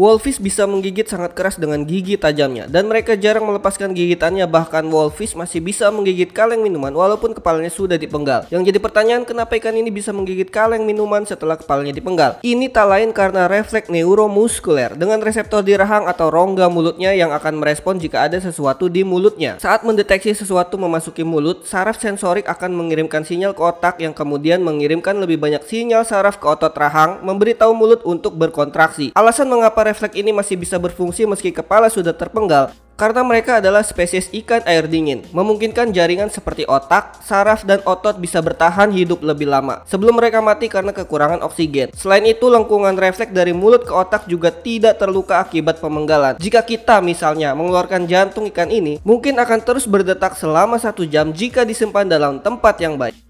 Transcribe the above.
Wolfis bisa menggigit sangat keras dengan gigi tajamnya dan mereka jarang melepaskan gigitannya bahkan wolfis masih bisa menggigit kaleng minuman walaupun kepalanya sudah dipenggal. Yang jadi pertanyaan kenapa ikan ini bisa menggigit kaleng minuman setelah kepalanya dipenggal? Ini tak lain karena refleks neuromuskuler dengan reseptor di rahang atau rongga mulutnya yang akan merespon jika ada sesuatu di mulutnya. Saat mendeteksi sesuatu memasuki mulut, saraf sensorik akan mengirimkan sinyal ke otak yang kemudian mengirimkan lebih banyak sinyal saraf ke otot rahang memberitahu mulut untuk berkontraksi. Alasan mengapa refleks ini masih bisa berfungsi meski kepala sudah terpenggal karena mereka adalah spesies ikan air dingin, memungkinkan jaringan seperti otak, saraf, dan otot bisa bertahan hidup lebih lama sebelum mereka mati karena kekurangan oksigen. Selain itu, lengkungan refleks dari mulut ke otak juga tidak terluka akibat pemenggalan. Jika kita misalnya mengeluarkan jantung ikan ini, mungkin akan terus berdetak selama satu jam jika disimpan dalam tempat yang baik.